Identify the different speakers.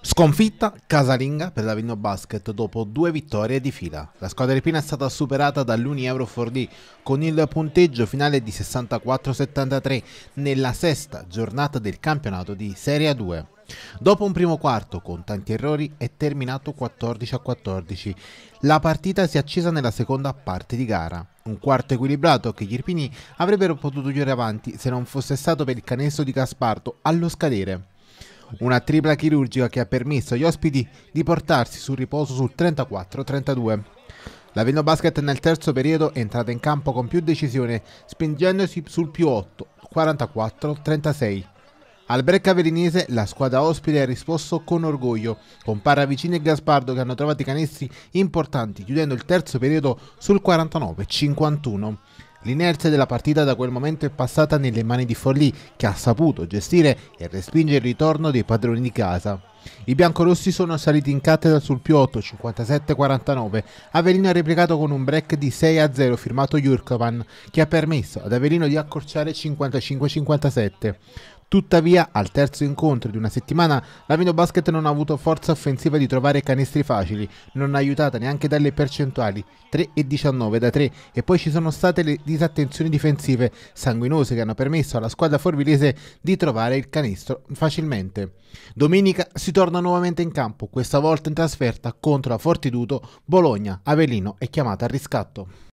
Speaker 1: Sconfitta casalinga per l'Avigno Basket dopo due vittorie di fila. La squadra irpina è stata superata dall'Uni Euro 4D con il punteggio finale di 64-73 nella sesta giornata del campionato di Serie 2. Dopo un primo quarto con tanti errori è terminato 14 14. La partita si è accesa nella seconda parte di gara. Un quarto equilibrato che gli Irpini avrebbero potuto girare avanti se non fosse stato per il canestro di Gasparto allo scadere. Una tripla chirurgica che ha permesso agli ospiti di portarsi sul riposo sul 34-32. La L'Avellino Basket nel terzo periodo è entrata in campo con più decisione, spingendosi sul più 8, 44-36. Al break avellinese la squadra ospite ha risposto con orgoglio, con Paravicini e Gaspardo che hanno trovato i canestri importanti, chiudendo il terzo periodo sul 49-51. L'inerzia della partita da quel momento è passata nelle mani di Forlì, che ha saputo gestire e respingere il ritorno dei padroni di casa. I biancorossi sono saliti in cattedra sul più 8, 57-49. Avellino ha replicato con un break di 6-0 firmato Jurkovan, che ha permesso ad Avellino di accorciare 55-57. Tuttavia, al terzo incontro di una settimana, la Vino Basket non ha avuto forza offensiva di trovare canestri facili, non aiutata neanche dalle percentuali 3 e 19 da 3 e poi ci sono state le disattenzioni difensive sanguinose che hanno permesso alla squadra forvilese di trovare il canestro facilmente. Domenica si torna nuovamente in campo, questa volta in trasferta contro la Fortituto, Bologna, Avellino è chiamata al riscatto.